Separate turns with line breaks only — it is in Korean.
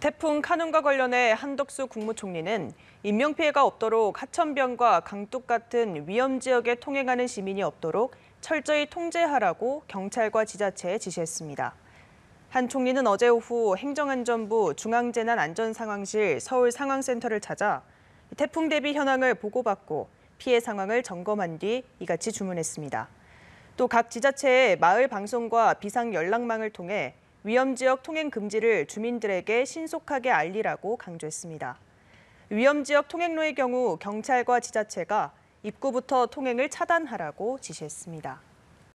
태풍 카눈과 관련해 한덕수 국무총리는 인명피해가 없도록 하천변과 강둑 같은 위험 지역에 통행하는 시민이 없도록 철저히 통제하라고 경찰과 지자체에 지시했습니다. 한 총리는 어제 오후 행정안전부 중앙재난안전상황실 서울상황센터를 찾아 태풍 대비 현황을 보고받고 피해 상황을 점검한 뒤 이같이 주문했습니다. 또 각 지자체의 마을 방송과 비상 연락망을 통해 위험 지역 통행 금지를 주민들에게 신속하게 알리라고 강조했습니다. 위험 지역 통행로의 경우 경찰과 지자체가 입구부터 통행을 차단하라고 지시했습니다.